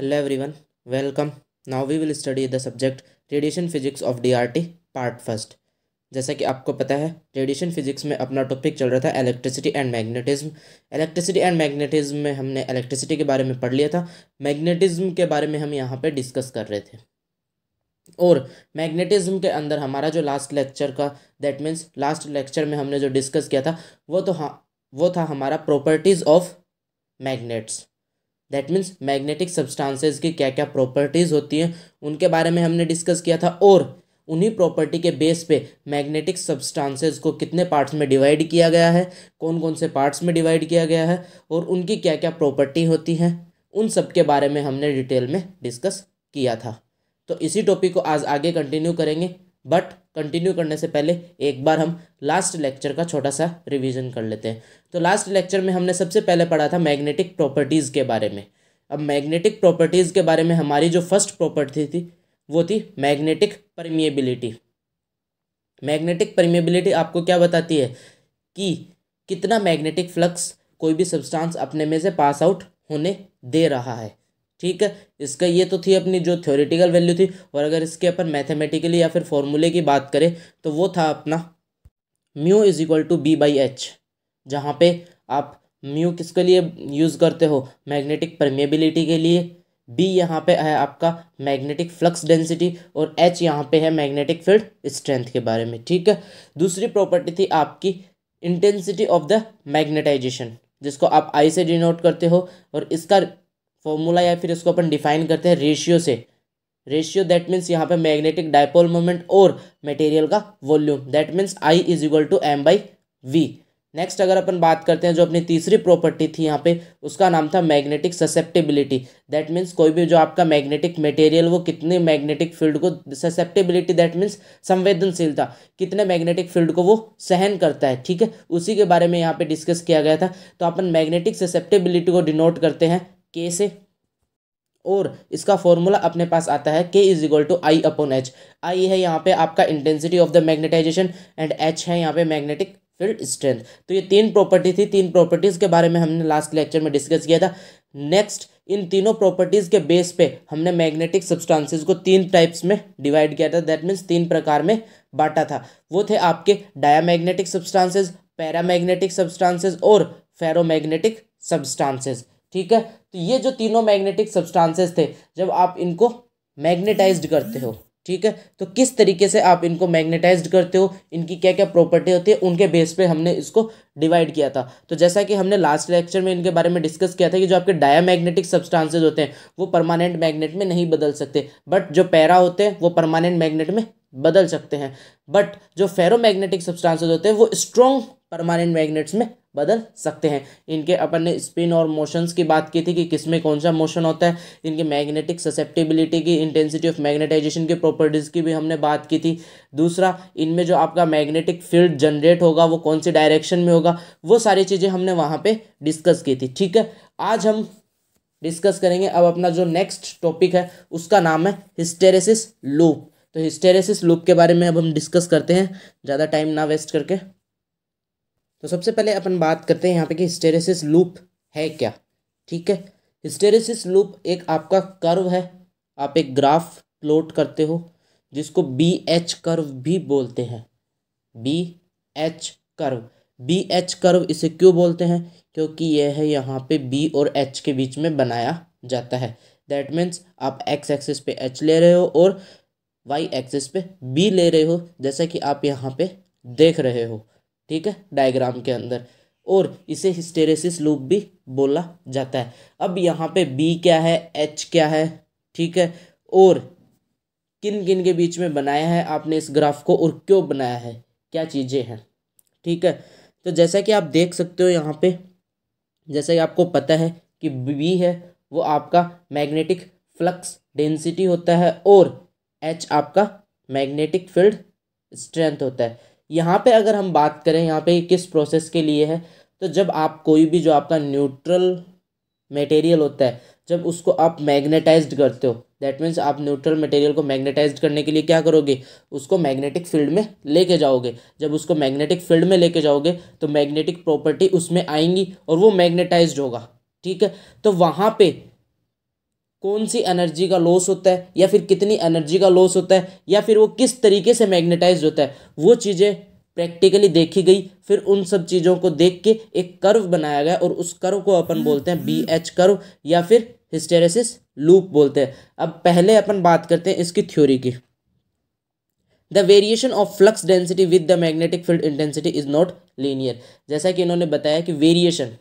Hello everyone, welcome. Now we will study the subject radiation physics of DRT part first. जैसा कि आपको पता है रेडिएशन फिजिक्स में अपना टॉपिक चल रहा था electricity and magnetism electricity and magnetism में हमने इलेक्ट्रिसिटी के बारे में पढ़ लिया था मैग्नेटिज्म के बारे में हम यहाँ पे डिस्कस कर रहे थे और मैग्नेटिज्म के अंदर हमारा जो लास्ट लेक्चर का दैट मीन्स लास्ट लेक्चर में हमने जो डिस्कस किया था वो तो हाँ वो था हमारा properties of magnets that means magnetic substances की क्या क्या प्रॉपर्टीज़ होती हैं उनके बारे में हमने डिस्कस किया था और उन्हीं प्रॉपर्टी के बेस पे मैग्नेटिक सब्सटांसेज को कितने पार्ट्स में डिवाइड किया गया है कौन कौन से पार्ट्स में डिवाइड किया गया है और उनकी क्या क्या प्रॉपर्टी होती हैं उन सब के बारे में हमने डिटेल में डिस्कस किया था तो इसी टॉपिक को आज आगे कंटिन्यू करेंगे बट कंटिन्यू करने से पहले एक बार हम लास्ट लेक्चर का छोटा सा रिवीजन कर लेते हैं तो लास्ट लेक्चर में हमने सबसे पहले पढ़ा था मैग्नेटिक प्रॉपर्टीज़ के बारे में अब मैग्नेटिक प्रॉपर्टीज़ के बारे में हमारी जो फर्स्ट प्रॉपर्टी थी वो थी मैग्नेटिक परमिएबिलिटी मैग्नेटिक परमिएबिलिटी आपको क्या बताती है कि कितना मैग्नेटिक फ्लक्स कोई भी सब्सटेंस अपने में से पास आउट होने दे रहा है ठीक है इसका ये तो थी अपनी जो थ्योरेटिकल वैल्यू थी और अगर इसके अपन मैथमेटिकली या फिर फॉर्मूले की बात करें तो वो था अपना mu is equal to B by H जहाँ पे आप म्यू किसके लिए यूज़ करते हो मैग्नेटिक परमेबिलिटी के लिए बी यहाँ पे है आपका मैग्नेटिक फ्लक्स डेंसिटी और एच यहाँ पे है मैग्नेटिक फील्ड स्ट्रेंथ के बारे में ठीक है दूसरी प्रॉपर्टी थी आपकी इंटेंसिटी ऑफ द मैग्नेटाइजेशन जिसको आप आई से डिनोट करते हो और इसका फॉर्मूला या फिर इसको अपन डिफाइन करते हैं रेशियो से रेशियो दैट मीन्स यहाँ पे मैग्नेटिक डायपोल मोमेंट और मटेरियल का volume that means I is equal to M by V next अगर अपन बात करते हैं जो अपनी तीसरी प्रॉपर्टी थी यहाँ पे उसका नाम था मैग्नेटिक ससेप्टेबिलिटी दैट मीन्स कोई भी जो आपका मैग्नेटिक मटेरियल वो कितने मैग्नेटिक फील्ड को ससेप्टेबिलिटी दैट मीन्स संवेदनशीलता कितने मैग्नेटिक फील्ड को वो सहन करता है ठीक है उसी के बारे में यहाँ पे डिस्कस किया गया था तो अपन मैग्नेटिक ससेप्टेबिलिटी को डिनोट करते हैं के से और इसका फॉर्मूला अपने पास आता है K is equal to I upon H I है यहाँ पे आपका intensity of the magnetization and H है यहाँ पे मैग्नेटिक फील्ड स्ट्रेंथ तो ये तीन प्रॉपर्टी थी तीन प्रॉपर्टीज़ के बारे में हमने लास्ट लेक्चर में डिस्कस किया था नेक्स्ट इन तीनों प्रॉपर्टीज़ के बेस पे हमने मैग्नेटिक सब्सटेंसेस को तीन टाइप्स में डिवाइड किया था दैट मीन्स तीन प्रकार में बांटा था वो थे आपके डायामैग्नेटिक सब्सटेंसेस पैरामैग्नेटिक सब्सटेंसेस और फेरोमैग्नेटिक सब्सटेंसेस ठीक है तो ये जो तीनों मैग्नेटिक सब्सटेंसेस थे जब आप इनको मैग्नेटाइज्ड करते हो ठीक है तो किस तरीके से आप इनको मैग्नेटाइज्ड करते हो इनकी क्या क्या प्रॉपर्टी होती है उनके बेस पे हमने इसको डिवाइड किया था तो जैसा कि हमने लास्ट लेक्चर में इनके बारे में डिस्कस किया था कि जो आपके मैग्नेटिक सब्सटांसेज होते हैं वो परमानेंट मैग्नेट में नहीं बदल सकते बट जो पैरा होते हैं वो परमानेंट मैग्नेट में बदल सकते हैं बट जो फेरोमैग्नेटिक सब्सटांसेज होते हैं वो स्ट्रॉन्ग परमानेंट मैग्नेट्स में बदल सकते हैं इनके अपन ने स्पिन और मोशंस की बात की थी कि किस में कौन सा मोशन होता है इनके मैग्नेटिक ससेप्टेबिलिटी की इंटेंसिटी ऑफ मैग्नेटाइजेशन की प्रॉपर्टीज़ की भी हमने बात की थी दूसरा इनमें जो आपका मैग्नेटिक फील्ड जनरेट होगा वो कौन से डायरेक्शन में होगा वो सारी चीज़ें हमने वहाँ पर डिस्कस की थी ठीक है आज हम डिस्कस करेंगे अब अपना जो नेक्स्ट टॉपिक है उसका नाम है हिस्टेरेसिस लूप तो हिस्टेरेसिस लूप के बारे में अब हम डिस्कस करते हैं ज़्यादा टाइम ना वेस्ट करके तो सबसे पहले अपन बात करते हैं यहाँ पे कि हिस्टेरेसिस लूप है क्या ठीक है हिस्टेरेसिस लूप एक आपका कर्व है आप एक ग्राफ प्लोट करते हो जिसको बी एच कर्व भी बोलते हैं B H curve B H curve इसे क्यों बोलते हैं क्योंकि यह है यहाँ पे बी और एच के बीच में बनाया जाता है दैट मीन्स आप एक्स एक्सिस पे एच ले रहे हो और वाई एक्सिस पे बी ले रहे हो जैसा कि आप यहाँ पे देख रहे हो ठीक है डायग्राम के अंदर और इसे हिस्टेरेसिस लूप भी बोला जाता है अब यहाँ पे बी क्या है एच क्या है ठीक है और किन किन के बीच में बनाया है आपने इस ग्राफ को और क्यों बनाया है क्या चीज़ें हैं ठीक है तो जैसा कि आप देख सकते हो यहाँ पे जैसा कि आपको पता है कि बी है वो आपका मैग्नेटिक फ्लक्स डेंसिटी होता है और एच आपका मैग्नेटिक फील्ड स्ट्रेंथ होता है यहाँ पे अगर हम बात करें यहाँ पे किस प्रोसेस के लिए है तो जब आप कोई भी जो आपका न्यूट्रल मटेरियल होता है जब उसको आप मैग्नेटाइज्ड करते हो दैट मीन्स आप न्यूट्रल मटेरियल को मैग्नेटाइज्ड करने के लिए क्या करोगे उसको मैग्नेटिक फील्ड में लेके जाओगे जब उसको मैग्नेटिक फील्ड में लेके जाओगे तो मैग्नेटिक प्रॉपर्टी उसमें आएंगी और वो मैग्नेटाइज्ड होगा ठीक है तो वहाँ पे कौन सी एनर्जी का लॉस होता है या फिर कितनी एनर्जी का लॉस होता है या फिर वो किस तरीके से मैग्नेटाइज होता है वो चीज़ें प्रैक्टिकली देखी गई फिर उन सब चीज़ों को देख के एक कर्व बनाया गया और उस कर्व को अपन बोलते हैं बी एच कर्व या फिर हिस्टेरेसिस लूप बोलते हैं अब पहले अपन बात करते हैं इसकी थ्योरी की the variation of flux density with the magnetic field intensity is not linear जैसा कि इन्होंने बताया कि वेरिएशन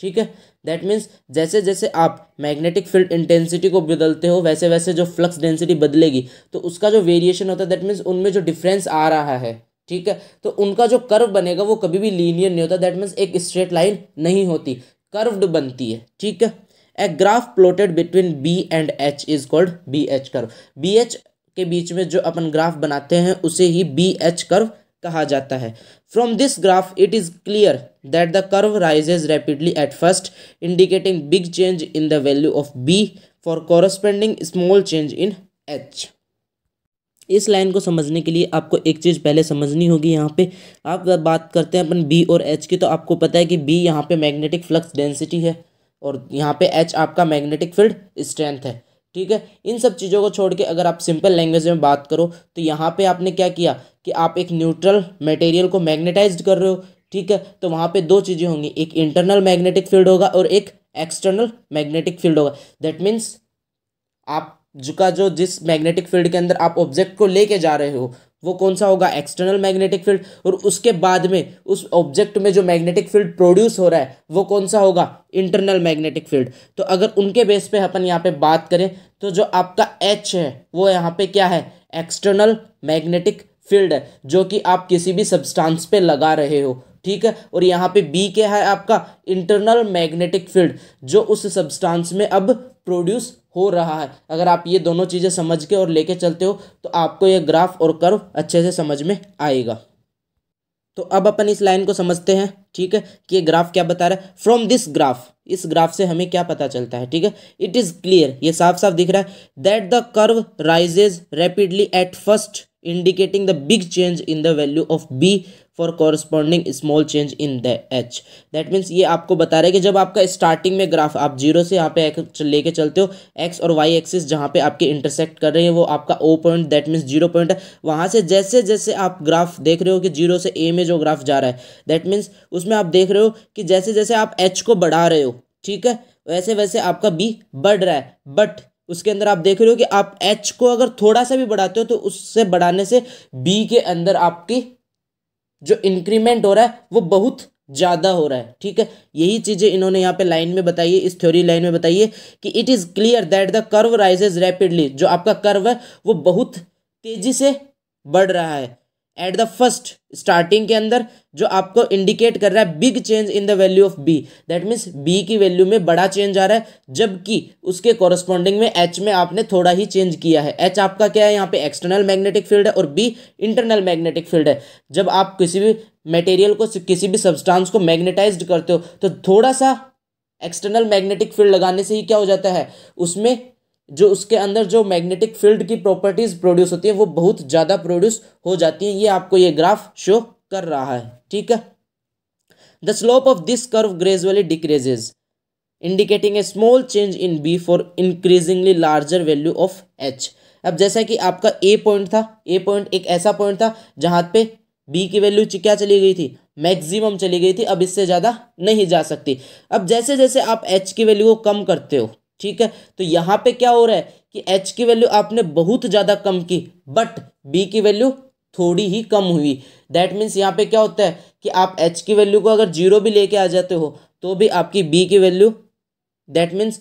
ठीक है दैट मीन्स जैसे जैसे आप मैग्नेटिक फील्ड इंटेंसिटी को बदलते हो वैसे वैसे जो फ्लक्स डेंसिटी बदलेगी तो उसका जो वेरिएशन होता है दैट मीन्स उनमें जो डिफरेंस आ रहा है ठीक है तो उनका जो कर्व बनेगा वो कभी भी लीनियर नहीं होता दैट मीन्स एक स्ट्रेट लाइन नहीं होती कर्व्ड बनती है ठीक है a graph plotted between B and H is called B H curve B H के बीच में जो अपन ग्राफ बनाते हैं उसे ही बी एच कर्व कहा जाता है from this graph it is clear that the curve rises rapidly at first indicating big change in the value of B for corresponding small change in H इस लाइन को समझने के लिए आपको एक चीज़ पहले समझनी होगी यहाँ पे आप बात करते हैं अपन बी और एच की तो आपको पता है कि बी यहाँ पे मैग्नेटिक फ्लक्स डेंसिटी है और यहाँ पे एच आपका मैग्नेटिक फील्ड स्ट्रेंथ है ठीक है इन सब चीज़ों को छोड़ के अगर आप सिंपल लैंग्वेज में बात करो तो यहाँ पे आपने क्या किया कि आप एक न्यूट्रल मटेरियल को मैग्नेटाइज कर रहे हो ठीक है तो वहाँ पे दो चीज़ें होंगी एक इंटरनल मैग्नेटिक फील्ड होगा और एक एक्सटर्नल मैग्नेटिक फील्ड होगा दैट मीन्स आप का जो जिस मैग्नेटिक फील्ड के अंदर आप ऑब्जेक्ट को लेके जा रहे हो वो कौन सा होगा एक्सटर्नल मैग्नेटिक फील्ड और उसके बाद में उस ऑब्जेक्ट में जो मैग्नेटिक फील्ड प्रोड्यूस हो रहा है वो कौन सा होगा इंटरनल मैग्नेटिक फील्ड तो अगर उनके बेस पे अपन यहाँ पे बात करें तो जो आपका एच है वो यहाँ पे क्या है एक्सटर्नल मैग्नेटिक फील्ड है जो कि आप किसी भी सब्सटेंस पे लगा रहे हो ठीक है और यहाँ पे बी क्या है आपका इंटरनल मैग्नेटिक फील्ड जो उस सब्सटेंस में अब प्रोड्यूस हो रहा है अगर आप ये दोनों चीज़ें समझ के और लेके चलते हो तो आपको ये ग्राफ और कर्व अच्छे से समझ में आएगा तो अब अपन इस लाइन को समझते हैं ठीक है कि ये ग्राफ क्या बता रहा है फ्रॉम दिस ग्राफ इस ग्राफ से हमें क्या पता चलता है ठीक है इट इज़ क्लियर ये साफ साफ दिख रहा है that the curve rises rapidly at first indicating the big change in the value of b for corresponding small change in the H that means ये आपको बता रहे हैं कि जब आपका स्टार्टिंग में ग्राफ आप जीरो से यहाँ पे लेके चलते हो एक्स और वाई एक्सिस जहाँ पे आपके इंटरसेक्ट कर रहे हैं वो आपका O point that means zero point है वहाँ से जैसे जैसे आप ग्राफ देख रहे हो कि जीरो से ए में जो ग्राफ जा रहा है दैट मीन्स उसमें आप देख रहे हो कि जैसे जैसे आप एच को बढ़ा रहे हो ठीक है वैसे वैसे आपका बी बढ़ रहा है बट उसके अंदर आप देख रहे हो कि आप एच को अगर थोड़ा सा भी बढ़ाते हो तो उससे बढ़ाने से बी के अंदर आपकी जो इंक्रीमेंट हो रहा है वो बहुत ज़्यादा हो रहा है ठीक है यही चीज़ें इन्होंने यहाँ पे लाइन में बताई है इस थ्योरी लाइन में बताई है कि it is clear that the curve rises rapidly जो आपका कर्व है वो बहुत तेज़ी से बढ़ रहा है एट द फर्स्ट स्टार्टिंग के अंदर जो आपको इंडिकेट कर रहा है big change in the value of B that means B की वैल्यू में बड़ा चेंज आ रहा है जबकि उसके कॉरस्पॉन्डिंग में एच में आपने थोड़ा ही चेंज किया है एच आपका क्या है यहाँ पे एक्सटर्नल मैग्नेटिक फील्ड है और बी इंटरनल मैग्नेटिक फील्ड है जब आप किसी भी मटेरियल को किसी भी सब्सटांस को मैग्नेटाइज करते हो तो थोड़ा सा एक्सटर्नल मैग्नेटिक फील्ड लगाने से ही क्या हो जाता है उसमें जो उसके अंदर जो मैग्नेटिक फील्ड की प्रॉपर्टीज़ प्रोड्यूस होती है वो बहुत ज़्यादा प्रोड्यूस हो जाती हैं ये आपको ये ग्राफ शो कर रहा है ठीक है the slope of this curve gradually decreases indicating a small change in B for increasingly larger value of H अब जैसा कि आपका ए पॉइंट था ए पॉइंट एक ऐसा पॉइंट था जहाँ पे बी की वैल्यू क्या चली गई थी मैक्सिमम चली गई थी अब इससे ज़्यादा नहीं जा सकती अब जैसे जैसे आप एच की वैल्यू को कम करते हो ठीक है तो यहाँ पे क्या हो रहा है कि एच की वैल्यू आपने बहुत ज़्यादा कम की बट बी की वैल्यू थोड़ी ही कम हुई दैट मीन्स यहाँ पे क्या होता है कि आप एच की वैल्यू को अगर जीरो भी लेके आ जाते हो तो भी आपकी बी की वैल्यू दैट मीन्स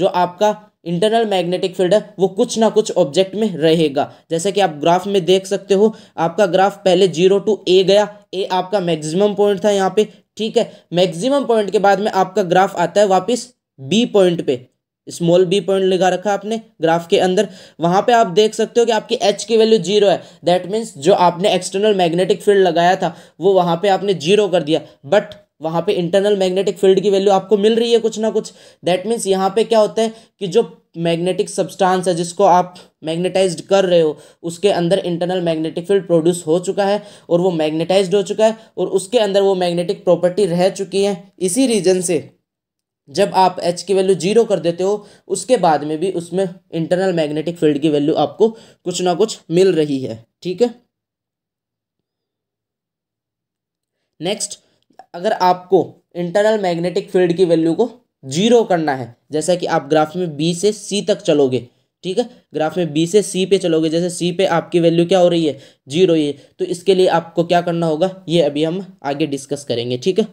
जो आपका इंटरनल मैग्नेटिक फील्ड है वो कुछ ना कुछ ऑब्जेक्ट में रहेगा जैसे कि आप ग्राफ में देख सकते हो आपका ग्राफ पहले जीरो टू ए गया ए आपका मैक्सिमम पॉइंट था यहाँ पे ठीक है मैक्सिमम पॉइंट के बाद में आपका ग्राफ आता है वापस बी पॉइंट पे स्मॉल बी पॉइंट लगा रखा है आपने ग्राफ के अंदर वहां पे आप देख सकते हो कि आपकी एच की वैल्यू जीरो है दैट मीन्स जो आपने एक्सटर्नल मैग्नेटिक फील्ड लगाया था वो वहां पे आपने जीरो कर दिया बट वहां पे इंटरनल मैग्नेटिक फील्ड की वैल्यू आपको मिल रही है कुछ ना कुछ दैट मीन्स यहाँ पे क्या होता है कि जो मैग्नेटिक सब्सटेंस है जिसको आप मैग्नेटाइज्ड कर रहे हो उसके अंदर इंटरनल मैग्नेटिक फील्ड प्रोड्यूस हो चुका है और वो मैग्नेटाइज्ड हो चुका है और उसके अंदर वो मैग्नेटिक प्रॉपर्टी रह चुकी है इसी रीजन से जब आप एच की वैल्यू जीरो कर देते हो उसके बाद में भी उसमें इंटरनल मैग्नेटिक फील्ड की वैल्यू आपको कुछ ना कुछ मिल रही है ठीक है नेक्स्ट अगर आपको इंटरनल मैग्नेटिक फील्ड की वैल्यू को जीरो करना है जैसा कि आप ग्राफ में बी से सी तक चलोगे ठीक है ग्राफ में बी से सी पे चलोगे जैसे सी पे आपकी वैल्यू क्या हो रही है जीरो ये तो इसके लिए आपको क्या करना होगा ये अभी हम आगे डिस्कस करेंगे ठीक है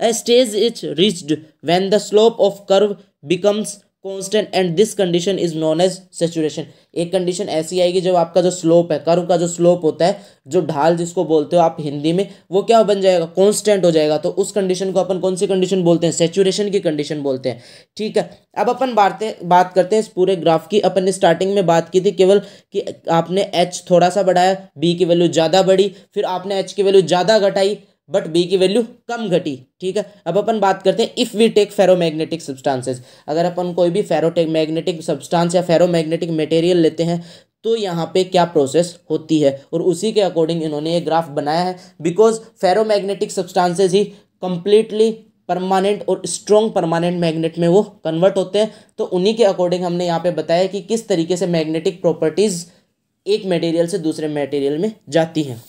a stage is reached when the slope of curve becomes constant and this condition is known as saturation एक कंडीशन ऐसी आएगी जब आपका जो स्लोप है कर्व का जो स्लोप होता है जो ढाल जिसको बोलते हो आप हिंदी में वो क्या बन जाएगा कॉन्स्टेंट हो जाएगा तो उस कंडीशन को अपन कौन सी कंडीशन बोलते हैं सेचुरेशन की कंडीशन बोलते हैं ठीक है अब अपन बातें बात करते हैं इस पूरे ग्राफ की अपन ने स्टार्टिंग में बात की थी केवल कि आपने एच थोड़ा सा बढ़ाया बी की वैल्यू ज़्यादा बढ़ी फिर आपने एच की वैल्यू ज़्यादा घटाई बट बी की वैल्यू कम घटी ठीक है अब अपन बात करते हैं if we take ferromagnetic substances अगर अपन कोई भी फेरोटेक मैग्नेटिक सब्सटेंस या फेरोमैग्नेटिक मटेरियल लेते हैं तो यहाँ पे क्या प्रोसेस होती है और उसी के अकॉर्डिंग इन्होंने ये ग्राफ बनाया है बिकॉज फेरोमैग्नेटिक सब्सटेंसेस ही कंप्लीटली परमानेंट और स्ट्रॉन्ग परमानेंट मैग्नेट में वो कन्वर्ट होते हैं तो उन्हीं के अकॉर्डिंग हमने यहाँ पे बताया कि किस तरीके से मैग्नेटिक प्रॉपर्टीज़ एक मटेरियल से दूसरे मटेरियल में जाती हैं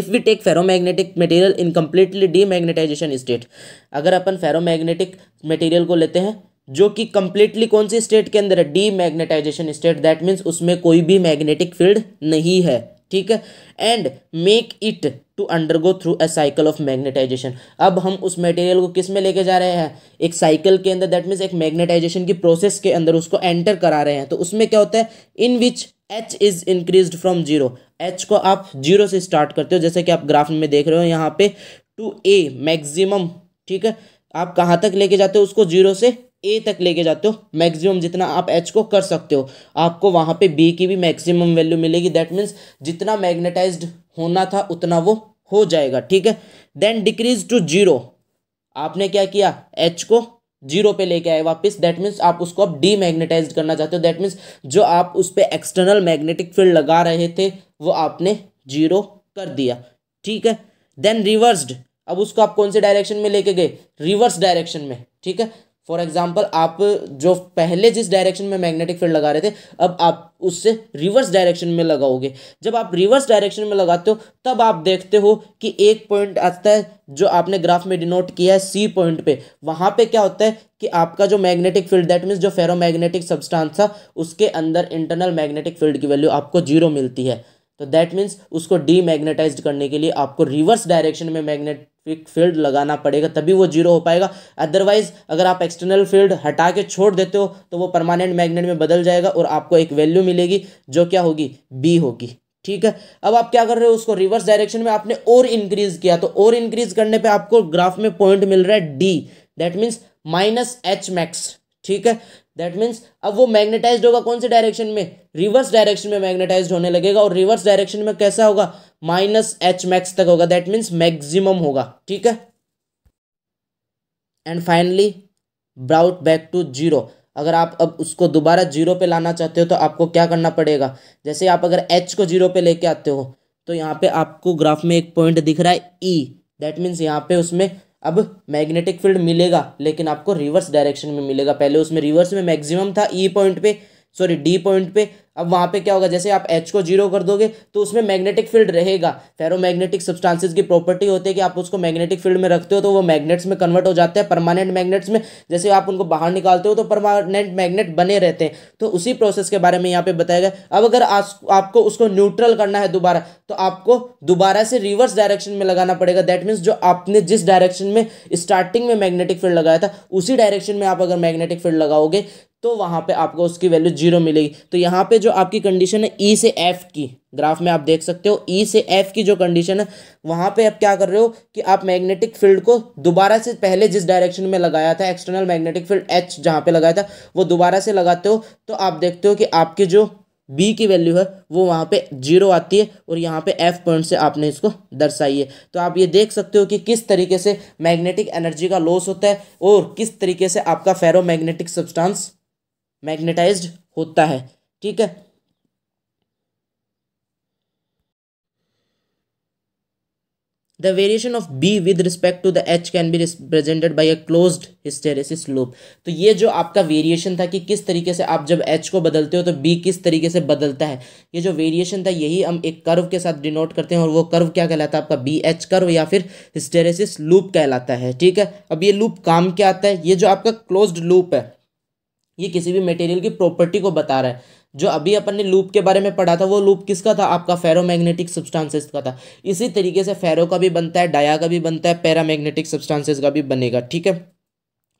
if we take ferromagnetic material in completely demagnetisation state अगर अपन फेरोमैग्नेटिक मटेरियल को लेते हैं जो कि कम्प्लीटली कौन सी स्टेट के अंदर है डीमैग्नेटाइजेशन स्टेट दैट मीन्स उसमें कोई भी मैग्नेटिक फील्ड नहीं है ठीक है and make it to undergo through a cycle of magnetization अब हम उस मटेरियल को किस में लेके जा रहे हैं एक साइकिल के अंदर दैट मीन्स एक मैग्नेटाइजेशन की प्रोसेस के अंदर उसको एंटर करा रहे हैं तो उसमें क्या होता है in which H is increase from zero H को आप जीरो से स्टार्ट करते हो जैसे कि आप ग्राफ में देख रहे हो यहाँ पे टू ए मैक्सिमम ठीक है आप कहाँ तक लेके जाते हो उसको जीरो से ए तक लेके जाते हो मैक्सिमम जितना आप एच को कर सकते हो आपको वहाँ पे बी की भी मैक्सिमम वैल्यू मिलेगी दैट मीन्स जितना मैग्नेटाइज होना था उतना वो हो जाएगा ठीक है देन डिक्रीज टू जीरो आपने क्या किया एच को जीरो पे लेके आए वापस दैट मीन्स आप उसको अब डीमैग्नेटाइज करना चाहते हो दैट मीन्स जो आप उस पर एक्सटर्नल मैग्नेटिक फील्ड लगा रहे थे वो आपने जीरो कर दिया ठीक है देन रिवर्स्ड अब उसको आप कौन से डायरेक्शन में लेके गए रिवर्स डायरेक्शन में ठीक है फॉर एग्जाम्पल आप जो पहले जिस डायरेक्शन में मैग्नेटिक फील्ड लगा रहे थे अब आप उससे रिवर्स डायरेक्शन में लगाओगे जब आप रिवर्स डायरेक्शन में लगाते हो तब आप देखते हो कि एक पॉइंट आता है जो आपने ग्राफ में डिनोट किया है सी पॉइंट पे वहाँ पे क्या होता है कि आपका जो मैग्नेटिक फील्ड दैट मीन्स जो फेरोमैग्नेटिक सब्सटेंस था उसके अंदर इंटरनल मैग्नेटिक फील्ड की वैल्यू आपको जीरो मिलती है तो दैट मीन्स उसको डीमैग्नेटाइज्ड करने के लिए आपको रिवर्स डायरेक्शन में मैग्नेटिक फील्ड लगाना पड़ेगा तभी वो जीरो हो पाएगा अदरवाइज अगर आप एक्सटर्नल फील्ड हटा के छोड़ देते हो तो वो परमानेंट मैग्नेट में बदल जाएगा और आपको एक वैल्यू मिलेगी जो क्या होगी बी होगी ठीक है अब आप क्या कर रहे हो उसको रिवर्स डायरेक्शन में आपने और इंक्रीज किया तो और इंक्रीज करने पे आपको ग्राफ में पॉइंट मिल रहा है D that means minus H max ठीक है दैट मीन्स अब वो मैग्नेटाइज होगा कौन से डायरेक्शन में रिवर्स डायरेक्शन में मैग्नेटाइज होने लगेगा और रिवर्स डायरेक्शन में कैसा होगा माइनस एच मैक्स तक होगा दैट मीन्स मैक्सिमम होगा ठीक है and finally brought back to zero अगर आप अब उसको दोबारा जीरो पे लाना चाहते हो तो आपको क्या करना पड़ेगा जैसे आप अगर एच को जीरो पे लेके आते हो तो यहाँ पे आपको ग्राफ में एक पॉइंट दिख रहा है ई दैट मीन्स यहाँ पे उसमें अब मैग्नेटिक फील्ड मिलेगा लेकिन आपको रिवर्स डायरेक्शन में मिलेगा पहले उसमें रिवर्स में मैक्सिमम था ई e पॉइंट पे सॉरी डी पॉइंट पे अब वहाँ पे क्या होगा जैसे आप एच को जीरो कर दोगे तो उसमें मैग्नेटिक फील्ड रहेगा फेरोमैग्नेटिक सब्सटेंसेस की प्रॉपर्टी होती है कि आप उसको मैग्नेटिक फील्ड में रखते हो तो वो मैग्नेट्स में कन्वर्ट हो जाते हैं परमानेंट मैग्नेट्स में जैसे आप उनको बाहर निकालते हो तो परमानेंट मैग्नेट बने रहते हैं तो उसी प्रोसेस के बारे में यहाँ पर बताया गया अब अगर आज आपको उसको न्यूट्रल करना है दोबारा तो आपको दोबारा से रिवर्स डायरेक्शन में लगाना पड़ेगा दैट मीन्स जो आपने जिस डायरेक्शन में स्टार्टिंग में मैग्नेटिक फील्ड लगाया था उसी डायरेक्शन में आप अगर मैग्नेटिक फील्ड लगाओगे तो वहाँ पे आपको उसकी वैल्यू जीरो मिलेगी तो यहाँ पे जो आपकी कंडीशन है ई e से एफ की ग्राफ में आप देख सकते हो ई e से एफ की जो कंडीशन है वहाँ पे आप क्या कर रहे हो कि आप मैग्नेटिक फील्ड को दोबारा से पहले जिस डायरेक्शन में लगाया था एक्सटर्नल मैग्नेटिक फील्ड एच जहाँ पे लगाया था वो दोबारा से लगाते हो तो आप देखते हो कि आपकी जो बी की वैल्यू है वो वहाँ पे जीरो आती है और यहाँ पे एफ पॉइंट से आपने इसको दर्शाई है तो आप ये देख सकते हो कि किस तरीके से मैग्नेटिक एनर्जी का लॉस होता है और किस तरीके से आपका फेरो मैग्नेटिक सब्सटेंस मैग्नेटाइज होता है ठीक है the variation of B with respect to the H can be represented by a close hysteresis loop तो ये जो आपका वेरिएशन था कि किस तरीके से आप जब एच को बदलते हो तो बी किस तरीके से बदलता है ये जो वेरिएशन था यही हम एक कर्व के साथ डिनोट करते हैं और वो कर्व क्या कहलाता है आपका बी एच कर्व या फिर हिस्टेरेसिस लूप कहलाता है ठीक है अब ये लूप काम क्या आता है ये जो आपका क्लोज्ड लूप है ये किसी भी मटेरियल की प्रॉपर्टी को बता रहा है जो अभी अपन ने लूप के बारे में पढ़ा था वो लूप किसका था आपका फेरोमैग्नेटिक सब्सटेंसेस का था इसी तरीके से फेरो का भी बनता है डाया का भी बनता है पैरामैग्नेटिक सब्सटेंसेस का भी बनेगा ठीक है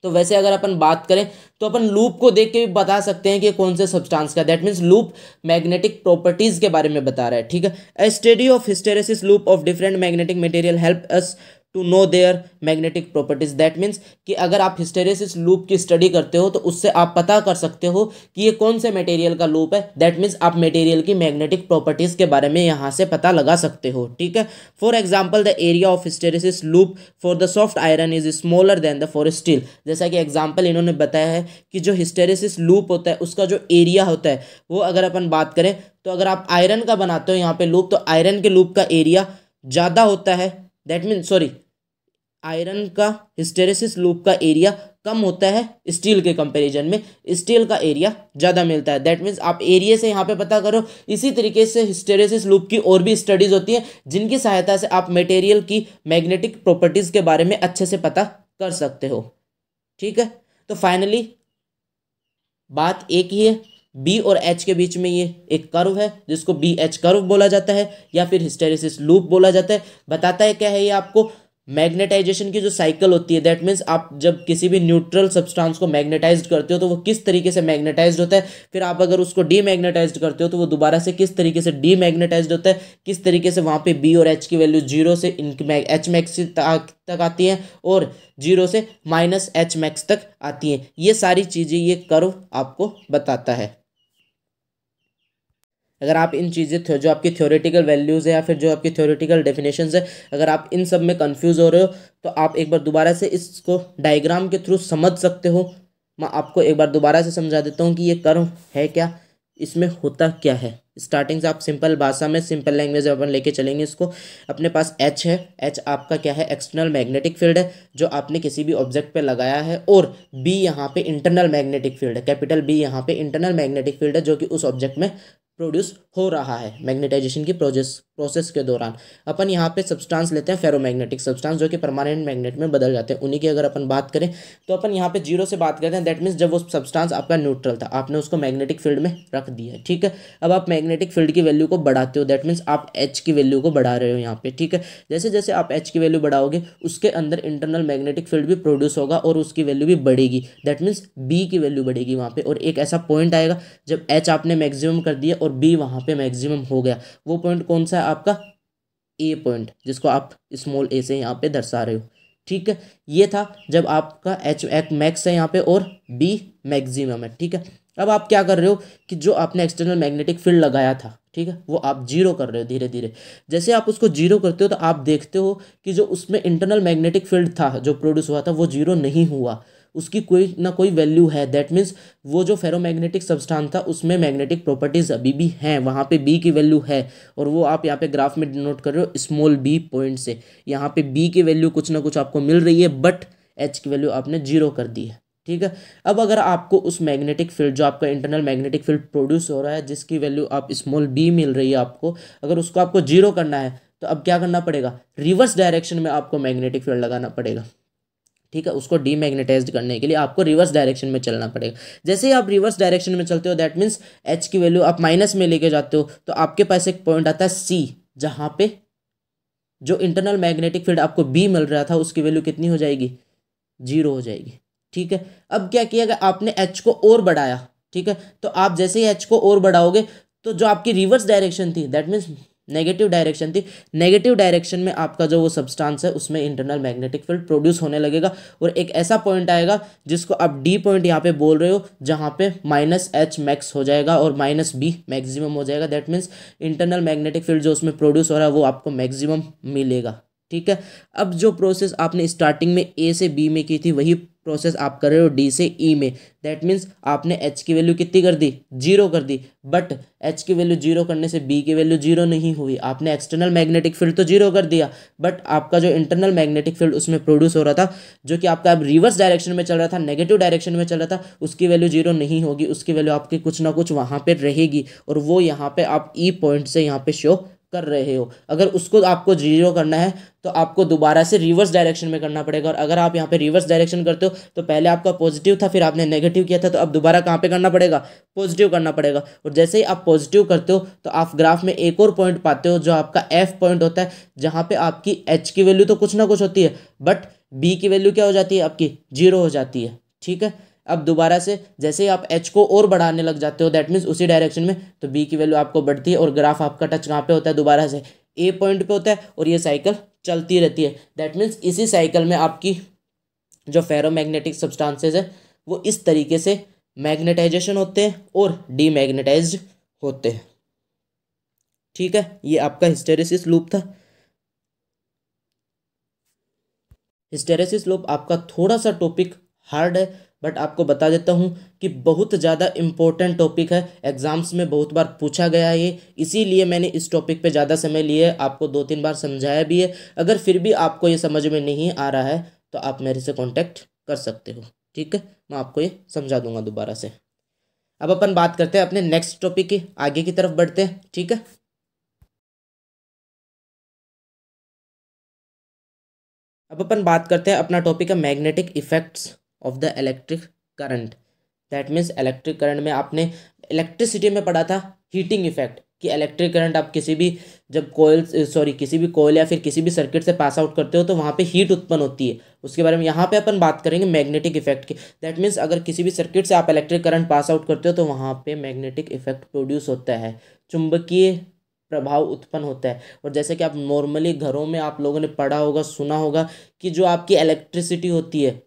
तो वैसे अगर अपन बात करें तो अपन लूप को देख के भी बता सकते हैं कि कौन से सब्सटेंस का that means loop magnetic properties के बारे में बता रहा है ठीक है a study of hysteresis loop of different magnetic material help us to know their magnetic properties that means कि अगर आप हिस्टेरेसिस लूप की स्टडी करते हो तो उससे आप पता कर सकते हो कि ये कौन से मटेरियल का लूप है दैट मीन्स आप मटेरियल की मैग्नेटिक प्रॉपर्टीज़ के बारे में यहाँ से पता लगा सकते हो ठीक है for example the area of hysteresis loop for the soft iron is smaller than the for steel जैसा कि एग्जाम्पल इन्होंने बताया है कि जो हिस्टेरेसिस लूप होता है उसका जो एरिया होता है वो अगर अपन बात करें तो अगर आप आयरन का बनाते हो यहाँ पे लूप तो आयरन के लूप का एरिया ज़्यादा होता है दैट मीन्स सॉरी आयरन का हिस्टेरेसिस लूप का एरिया कम होता है स्टील के कंपैरिजन में स्टील का एरिया ज़्यादा मिलता है दैट मीन्स आप एरिया से यहाँ पे पता करो इसी तरीके से हिस्टेरेसिस लूप की और भी स्टडीज़ होती हैं जिनकी सहायता से आप मटेरियल की मैग्नेटिक प्रॉपर्टीज़ के बारे में अच्छे से पता कर सकते हो ठीक है तो फाइनली बात एक ही है बी और एच के बीच में ये एक कर्व है जिसको बी एच कर्व बोला जाता है या फिर हिस्टेरेसिस लूप बोला जाता है बताता है क्या है ये आपको मैग्नेटाइजेशन की जो साइकिल होती है दैट मीन्स आप जब किसी भी न्यूट्रल सब्सटेंस को मैग्नेटाइज करते हो तो वो किस तरीके से मैग्नेटाइज होता है फिर आप अगर उसको डीमैग्नेटाइज करते हो तो वो दोबारा से किस तरीके से डीमैग्नेटाइज होता है किस तरीके से वहाँ पे बी और एच की वैल्यू जीरो से एच मैक्स तक आती है और जीरो से माइनस एच मैक्स तक आती है ये सारी चीज़ें ये कर्व आपको बताता है अगर आप इन चीज़ें जो आपकी थ्योरेटिकल वैल्यूज़ है या फिर जो आपकी थ्योरेटिकल डेफिनेशन है अगर आप इन सब में कन्फ्यूज़ हो रहे हो तो आप एक बार दोबारा से इसको डायग्राम के थ्रू समझ सकते हो मैं आपको एक बार दोबारा से समझा देता हूँ कि ये कर्म है क्या इसमें होता क्या है स्टार्टिंग से आप सिंपल भाषा में सिंपल लैंग्वेज अपन लेके चलेंगे इसको अपने पास एच है एच आपका क्या है एक्सटर्नल मैग्नेटिक फील्ड है जो आपने किसी भी ऑब्जेक्ट पे लगाया है और बी यहाँ पे इंटरनल मैग्नेटिक फील्ड है कैपिटल बी यहाँ पे इंटरनल मैग्नेटिक फील्ड है जो कि उस ऑब्जेक्ट में प्रोड्यूस हो रहा है मैग्नेटाइजेशन की प्रोजेस प्रोसेस के दौरान अपन यहाँ पे सब्सटेंस लेते हैं फेरोमैग्नेटिक सब्सटेंस जो कि परमानेंट मैग्नेट में बदल जाते हैं उन्हीं की अगर अपन बात करें तो अपन यहाँ पे जीरो से बात करते हैं दैट मीन्स जब वो सब्सटेंस आपका न्यूट्रल था आपने उसको मैग्नेटिक फील्ड में रख दिया है ठीक है अब आप मैग्नेटिक फील्ड की वैल्यू को बढ़ाते हो दैट मीन्स आप एच की वैल्यू को बढ़ा रहे हो यहाँ पे ठीक है जैसे जैसे आप एच की वैल्यू बढ़ाओगे उसके अंदर इंटरनल मैग्नेटिक फील्ड भी प्रोड्यूस होगा और उसकी वैल्यू भी बढ़ेगी दैट मीन्स बी की वैल्यू बढ़ेगी वहाँ पर और एक ऐसा पॉइंट आएगा जब एच आपने मैक्सिमम कर दिया और बी वहाँ पे मैक्सिमम हो गया वो पॉइंट कौन सा है आपका ए पॉइंट जिसको आप स्मॉल ए से यहाँ पे दर्शा रहे हो ठीक है ये था जब आपका एच एक मैक्स है यहाँ पे और बी मैक्सिमम है ठीक है अब आप क्या कर रहे हो कि जो आपने एक्सटर्नल मैग्नेटिक फील्ड लगाया था ठीक है वो आप जीरो कर रहे हो धीरे धीरे जैसे आप उसको जीरो करते हो तो आप देखते हो कि जो उसमें इंटरनल मैग्नेटिक फील्ड था जो प्रोड्यूस हुआ था वो जीरो नहीं हुआ उसकी कोई ना कोई वैल्यू है दैट मीन्स वो जो फेरोमैग्नेटिक सब्सटान था उसमें मैग्नेटिक प्रॉपर्टीज़ अभी भी हैं वहाँ पे बी की वैल्यू है और वो आप यहाँ पे ग्राफ में डिनोट कर रहे हो स्मॉल बी पॉइंट से यहाँ पे बी की वैल्यू कुछ ना कुछ आपको मिल रही है बट एच की वैल्यू आपने जीरो कर दी है ठीक है अब अगर आपको उस मैग्नेटिक फील्ड जो आपका इंटरनल मैग्नेटिक फील्ड प्रोड्यूस हो रहा है जिसकी वैल्यू आप स्मॉल बी मिल रही है आपको अगर उसको आपको जीरो करना है तो अब क्या करना पड़ेगा रिवर्स डायरेक्शन में आपको मैग्नेटिक फील्ड लगाना पड़ेगा ठीक है उसको डीमैग्नेटाइज करने के लिए आपको रिवर्स डायरेक्शन में चलना पड़ेगा जैसे ही आप रिवर्स डायरेक्शन में चलते हो दैट मीन्स एच की वैल्यू आप माइनस में लेके जाते हो तो आपके पास एक पॉइंट आता है सी जहाँ पे जो इंटरनल मैग्नेटिक फील्ड आपको बी मिल रहा था उसकी वैल्यू कितनी हो जाएगी जीरो हो जाएगी ठीक है अब क्या किया गया आपने एच को और बढ़ाया ठीक है तो आप जैसे ही एच को और बढ़ाओगे तो जो आपकी रिवर्स डायरेक्शन थी दैट मीन्स नेगेटिव डायरेक्शन थी नेगेटिव डायरेक्शन में आपका जो वो सब्सटेंस है उसमें इंटरनल मैग्नेटिक फील्ड प्रोड्यूस होने लगेगा और एक ऐसा पॉइंट आएगा जिसको आप डी पॉइंट यहाँ पे बोल रहे हो जहाँ पे माइनस एच मैक्स हो जाएगा और माइनस बी मैक्सिमम हो जाएगा that means internal magnetic field जो उसमें प्रोड्यूस हो रहा है वो आपको मैक्सिमम मिलेगा ठीक है अब जो प्रोसेस आपने स्टार्टिंग में ए से बी में की थी वही प्रोसेस आप कर रहे हो डी से ई e में दैट मीन्स आपने एच की वैल्यू कितनी कर दी जीरो कर दी बट एच की वैल्यू जीरो करने से बी की वैल्यू जीरो नहीं हुई आपने एक्सटर्नल मैग्नेटिक फील्ड तो जीरो कर दिया बट आपका जो इंटरनल मैग्नेटिक फील्ड उसमें प्रोड्यूस हो रहा था जो कि आपका अब रिवर्स डायरेक्शन में चल रहा था नेगेटिव डायरेक्शन में चल रहा था उसकी वैल्यू जीरो नहीं होगी उसकी वैल्यू आपकी कुछ ना कुछ वहाँ पर रहेगी और वो यहाँ पर आप ई e पॉइंट से यहाँ पर शो कर रहे हो अगर उसको आपको जीरो करना है तो आपको दोबारा से रिवर्स डायरेक्शन में करना पड़ेगा और अगर आप यहाँ पे रिवर्स डायरेक्शन करते हो तो पहले आपका पॉजिटिव था फिर आपने नेगेटिव किया था तो अब दोबारा कहाँ पे करना पड़ेगा पॉजिटिव करना पड़ेगा और जैसे ही आप पॉजिटिव करते हो तो आप ग्राफ में एक और पॉइंट पाते हो जो आपका एफ पॉइंट होता है जहाँ पर आपकी एच की वैल्यू तो कुछ ना कुछ होती है बट बी की वैल्यू क्या हो जाती है आपकी जीरो हो जाती है ठीक है अब दोबारा से जैसे ही आप एच को और बढ़ाने लग जाते हो दैट मीन्स उसी डायरेक्शन में तो बी की वैल्यू आपको बढ़ती है और ग्राफ आपका टच कहाँ पे होता है दोबारा से ए पॉइंट पे होता है और ये साइकिल चलती रहती है दैट मीन्स इसी साइकिल में आपकी जो फेरोमैग्नेटिक सब्सटांसेज है वो इस तरीके से मैग्नेटाइजेशन होते हैं और डीमैग्नेटाइज होते हैं ठीक है ये आपका हिस्टेरेसिस लूप था हिस्टेरेसिस लूप आपका थोड़ा सा टॉपिक हार्ड है बट आपको बता देता हूँ कि बहुत ज़्यादा इम्पोर्टेंट टॉपिक है एग्ज़ाम्स में बहुत बार पूछा गया है ये इसीलिए मैंने इस टॉपिक पे ज़्यादा समय लिए आपको दो तीन बार समझाया भी है अगर फिर भी आपको ये समझ में नहीं आ रहा है तो आप मेरे से कांटेक्ट कर सकते हो ठीक है मैं आपको ये समझा दूंगा दोबारा से अब अपन बात करते हैं अपने नेक्स्ट टॉपिक की आगे की तरफ बढ़ते हैं ठीक है अब अपन बात करते हैं अपना टॉपिक है magnetic effects of the electric current that means electric current में आपने इलेक्ट्रिसिटी में पढ़ा था हीटिंग इफेक्ट कि इलेक्ट्रिक करंट आप किसी भी जब कोयल सॉरी किसी भी कोयल या फिर किसी भी सर्किट से पास आउट करते हो तो वहाँ पे हीट उत्पन्न होती है उसके बारे में यहाँ पे अपन बात करेंगे मैग्नेटिक इफेक्ट की दैट मीन्स अगर किसी भी सर्किट से आप इलेक्ट्रिक करंट पास आउट करते हो तो वहाँ पे मैग्नेटिक इफेक्ट प्रोड्यूस होता है चुंबकीय प्रभाव उत्पन्न होता है और जैसे कि आप नॉर्मली घरों में आप लोगों ने पढ़ा होगा सुना होगा कि जो आपकी इलेक्ट्रिसिटी होती है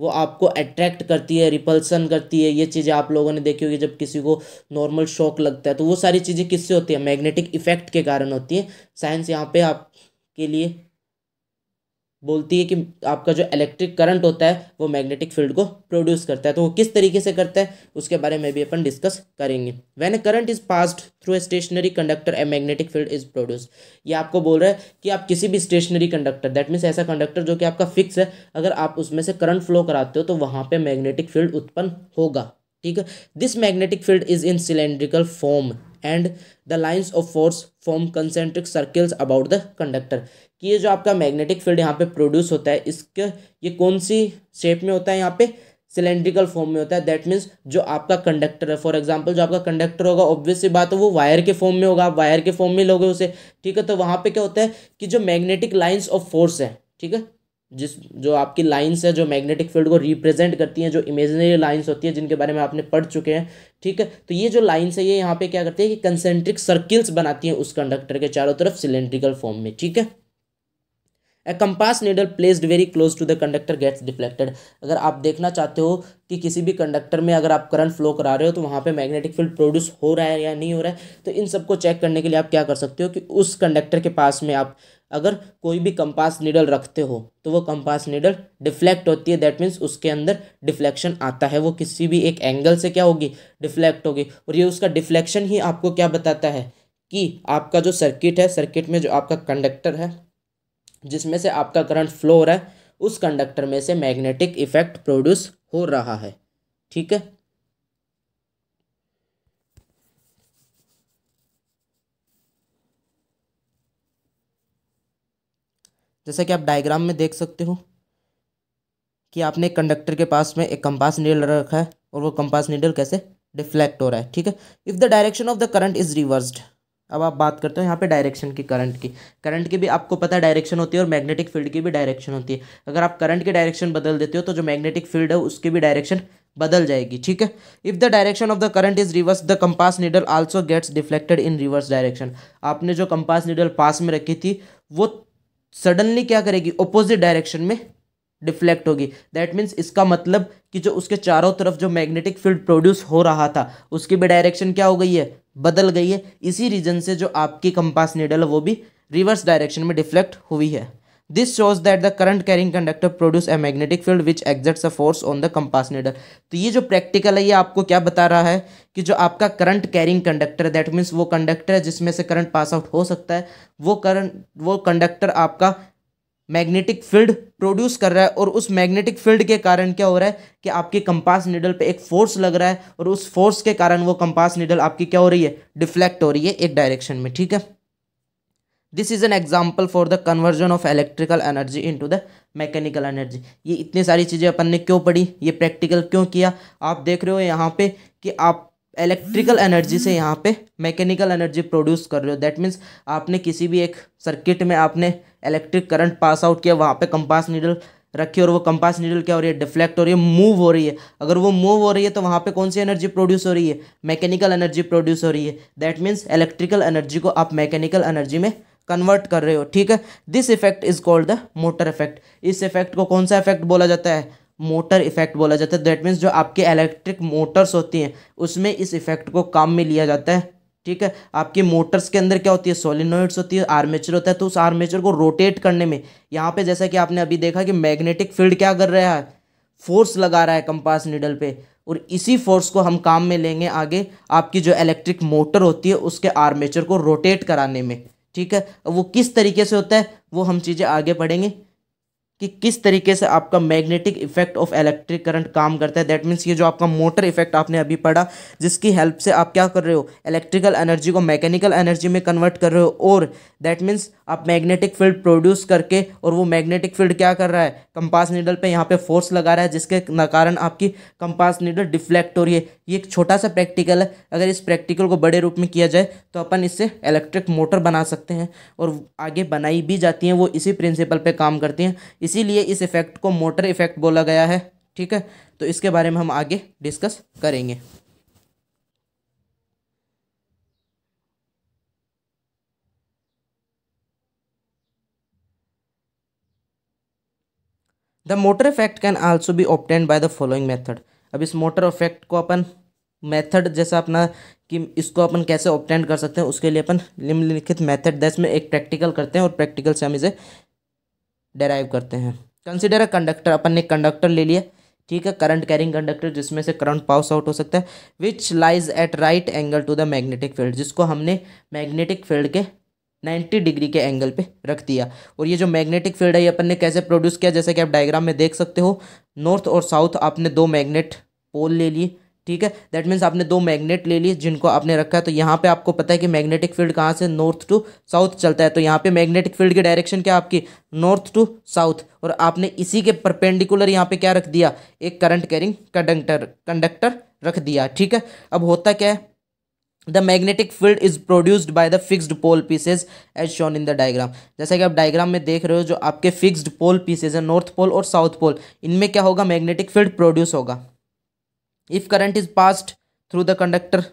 वो आपको अट्रैक्ट करती है रिपल्सन करती है ये चीज़ें आप लोगों ने देखी होगी जब किसी को नॉर्मल शॉक लगता है तो वो सारी चीज़ें किससे होती है मैग्नेटिक इफेक्ट के कारण होती है साइंस यहाँ पे आपके लिए बोलती है कि आपका जो इलेक्ट्रिक करंट होता है वो मैग्नेटिक फील्ड को प्रोड्यूस करता है तो वो किस तरीके से करता है उसके बारे में भी अपन डिस्कस करेंगे when current is passed through a stationary conductor a magnetic field is produce ये आपको बोल रहा है कि आप किसी भी स्टेशनरी कंडक्टर दैट मीन्स ऐसा कंडक्टर जो कि आपका फिक्स है अगर आप उसमें से करंट फ्लो कराते हो तो वहाँ पर मैग्नेटिक फील्ड उत्पन्न होगा ठीक है this magnetic field is in cylindrical form and the lines of force form concentric circles about the conductor कि ये जो आपका मैग्नेटिक फील्ड यहाँ पे प्रोड्यूस होता है इसके ये कौन सी शेप में होता है यहाँ पे सिलेंड्रिकल फॉर्म में होता है दैट मीन्स जो आपका कंडक्टर है फॉर एग्जाम्पल जो आपका कंडक्टर होगा ऑब्वियसली बात है वो वायर के फॉर्म में होगा आप वायर के फॉर्म में लोगे उसे ठीक है तो वहाँ पे क्या होता है कि जो मैग्नेटिक लाइन्स ऑफ फोर्स है ठीक है जिस जो आपकी लाइंस है जो मैग्नेटिक फील्ड को रिप्रेजेंट करती हैं जो इमेजनरी लाइंस होती है जिनके बारे में आपने पढ़ चुके हैं ठीक है तो ये जो लाइंस है ये यहाँ पे क्या करती है कि कंसेंट्रिक सर्किल्स बनाती हैं उस कंडक्टर के चारों तरफ सिलेंड्रिकल फॉर्म में ठीक है a compass needle placed very close to the conductor gets deflected अगर आप देखना चाहते हो कि किसी भी कंडक्टर में अगर आप करंट फ्लो करा रहे हो तो वहाँ पे मैग्नेटिक फील्ड प्रोड्यूस हो रहा है या नहीं हो रहा है तो इन सबको चेक करने के लिए आप क्या कर सकते हो कि उस कंडक्टर के पास में आप अगर कोई भी कंपास नीडल रखते हो तो वो कंपास नीडल डिफ्लेक्ट होती है दैट मीन्स उसके अंदर डिफ्लेक्शन आता है वो किसी भी एक एंगल से क्या होगी डिफ्लेक्ट होगी और ये उसका डिफ्लेक्शन ही आपको क्या बताता है कि आपका जो सर्किट है सर्किट में जो आपका कंडक्टर है जिसमें से आपका करंट फ्लो हो रहा है उस कंडक्टर में से मैग्नेटिक इफेक्ट प्रोड्यूस हो रहा है ठीक है जैसा कि आप डायग्राम में देख सकते हो कि आपने कंडक्टर के पास में एक कंपास नीडल रखा है और वो कंपास नीडल कैसे डिफ्लेक्ट हो रहा है ठीक है if the direction of the current is reversed अब आप बात करते हो यहाँ पे डायरेक्शन की करंट की करंट की भी आपको पता है डायरेक्शन होती है और मैग्नेटिक फील्ड की भी डायरेक्शन होती है अगर आप करंट की डायरेक्शन बदल देते हो तो जो मैग्नेटिक फील्ड है उसकी भी डायरेक्शन बदल जाएगी ठीक है if the direction of the current is reverse the compass needle also gets deflected in reverse direction आपने जो कंपास नीडल पास में रखी थी वो सडनली क्या करेगी अपोजिट डायरेक्शन में डिफ्लेक्ट होगी दैट मीन्स इसका मतलब कि जो उसके चारों तरफ जो मैग्नेटिक फील्ड प्रोड्यूस हो रहा था उसकी भी डायरेक्शन क्या हो गई है बदल गई है इसी रीजन से जो आपकी कंपास नीडल है वो भी रिवर्स डायरेक्शन में डिफ्लेक्ट हुई है this shows that the current carrying conductor produce a magnetic field which exerts a force on the compass needle तो ये जो प्रैक्टिकल है ये आपको क्या बता रहा है कि जो आपका करंट कैरिंग कंडक्टर है दैट मीन्स वो कंडक्टर है जिसमें से करंट पास आउट हो सकता है वो करंट वो कंडक्टर आपका मैग्नेटिक फील्ड प्रोड्यूस कर रहा है और उस मैग्नेटिक फील्ड के कारण क्या हो रहा है कि आपके कंपास निडल पे एक फोर्स लग रहा है और उस फोर्स के कारण वो कंपास निडल आपकी क्या हो रही है डिफ्लेक्ट हो रही है एक डायरेक्शन में ठीक है this is an example for the conversion of electrical energy in the mechanical energy ये इतनी सारी चीज़ें अपन ने क्यों पढ़ी ये प्रैक्टिकल क्यों किया आप देख रहे हो यहाँ पे कि आप इलेक्ट्रिकल एनर्जी से यहाँ पे मैकेनिकल एनर्जी प्रोड्यूस कर रहे हो दैट मीन्स आपने किसी भी एक सर्किट में आपने इलेक्ट्रिक करंट पास आउट किया वहाँ पे कंपास नीडल रखी और वो कंपास नीडल क्या हो रही है डिफ्लेक्ट हो रही है मूव हो रही है अगर वो मूव हो रही है तो वहाँ पे कौन सी एनर्जी प्रोड्यूस हो रही है मैकेनिकल एनर्जी प्रोड्यूस हो रही है दैट मीन्स इलेक्ट्रिकल एनर्जी को आप मैकेनिकल एनर्जी में कन्वर्ट कर रहे हो ठीक है this effect is called the motor effect इस इफेक्ट को कौन सा इफेक्ट बोला जाता है मोटर इफेक्ट बोला जाता है दैट मीन्स जो आपके इलेक्ट्रिक मोटर्स होती हैं उसमें इस इफेक्ट को काम में लिया जाता है ठीक है आपकी मोटर्स के अंदर क्या होती है सोलिनोइड्स होती है आर्मेचर होता है तो उस आर्मेचर को रोटेट करने में यहाँ पे जैसा कि आपने अभी देखा कि मैग्नेटिक फील्ड क्या कर रहा है फोर्स लगा रहा है कंपास निडल पे और इसी फोर्स को हम काम में लेंगे आगे आपकी जो इलेक्ट्रिक मोटर होती है उसके आर्मेचर को रोटेट कराने में ठीक है वो किस तरीके से होता है वो हम चीज़ें आगे पढ़ेंगे कि किस तरीके से आपका magnetic effect of electric current काम करता है दैट मीन्स ये जो आपका मोटर इफेक्ट आपने अभी पढ़ा जिसकी हेल्प से आप क्या कर रहे हो इलेक्ट्रिकल एनर्जी को मैकेनिकल एनर्जी में कन्वर्ट कर रहे हो और दैट मीन्स आप मैग्नेटिक फील्ड प्रोड्यूस करके और वो मैग्नेटिक फील्ड क्या कर रहा है कंपास नीडल पे यहाँ पे फोर्स लगा रहा है जिसके कारण आपकी कंपास नीडल डिफ्लेक्ट हो रही है ये एक छोटा सा प्रैक्टिकल है अगर इस प्रैक्टिकल को बड़े रूप में किया जाए तो अपन इससे इलेक्ट्रिक मोटर बना सकते हैं और आगे बनाई भी जाती हैं वो इसी प्रिंसिपल पर काम करती हैं इसीलिए इस इफ़ेक्ट को मोटर इफ़ेक्ट बोला गया है ठीक है तो इसके बारे में हम आगे डिस्कस करेंगे the motor effect can also be obtained by the following method अब इस मोटर इफेक्ट को अपन मेथड जैसा अपना कि इसको अपन कैसे ऑप्टेंड कर सकते हैं उसके लिए अपन निम्नलिखित मेथड दस में एक प्रैक्टिकल करते हैं और प्रैक्टिकल से हम इसे डेराइव करते हैं कंसिडर अ कंडक्टर अपन ने कंडक्टर ले लिया ठीक है करंट कैरिंग कंडक्टर जिसमें से करंट पास आउट हो सकता है which lies at right angle to the magnetic field जिसको हमने मैग्नेटिक फील्ड के 90 डिग्री के एंगल पे रख दिया और ये जो मैग्नेटिक फील्ड है ये अपन ने कैसे प्रोड्यूस किया जैसे कि आप डायग्राम में देख सकते हो नॉर्थ और साउथ आपने दो मैग्नेट पोल ले लिए ठीक है दैट मीन्स आपने दो मैग्नेट ले लिए जिनको आपने रखा है तो यहाँ पे आपको पता है कि मैग्नेटिक फील्ड कहाँ से नॉर्थ टू साउथ चलता है तो यहाँ पे मैग्नेटिक फील्ड की डायरेक्शन क्या आपकी नॉर्थ टू साउथ और आपने इसी के परपेंडिकुलर यहाँ पे क्या रख दिया एक करंट कैरिंग कंडक्टर कंडक्टर रख दिया ठीक है अब होता क्या है the magnetic field is produced by the fixed pole pieces as shown in the diagram जैसा कि आप डायग्राम में देख रहे हो जो आपके फिक्स्ड पोल पीसेज हैं नॉर्थ पोल और साउथ पोल इनमें क्या होगा मैग्नेटिक फील्ड प्रोड्यूस होगा if current is passed through the conductor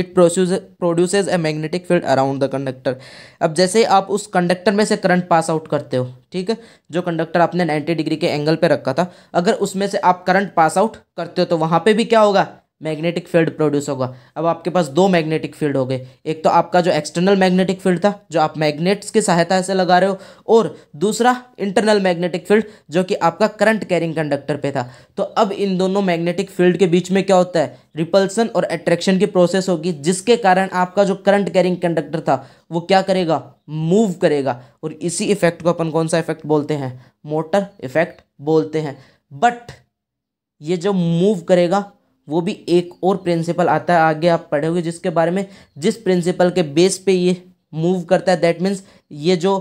it produce produces a magnetic field around the conductor अब जैसे आप उस कंडक्टर में से करंट पास आउट करते हो ठीक है जो कंडक्टर आपने नाइन्टी डिग्री के एंगल पर रखा था अगर उसमें से आप करंट पास आउट करते हो तो वहाँ पर भी क्या होगा मैग्नेटिक फील्ड प्रोड्यूस होगा अब आपके पास दो मैग्नेटिक फील्ड हो गए एक तो आपका जो एक्सटर्नल मैग्नेटिक फील्ड था जो आप मैग्नेट्स की सहायता से लगा रहे हो और दूसरा इंटरनल मैग्नेटिक फील्ड जो कि आपका करंट कैरिंग कंडक्टर पे था तो अब इन दोनों मैग्नेटिक फील्ड के बीच में क्या होता है रिपल्सन और अट्रैक्शन की प्रोसेस होगी जिसके कारण आपका जो करंट कैरिंग कंडक्टर था वो क्या करेगा मूव करेगा और इसी इफेक्ट को अपन कौन सा इफेक्ट बोलते हैं मोटर इफेक्ट बोलते हैं बट ये जो मूव करेगा वो भी एक और प्रिंसिपल आता है आगे आप पढ़ोगे जिसके बारे में जिस प्रिंसिपल के बेस पे ये मूव करता है दैट मीन्स ये जो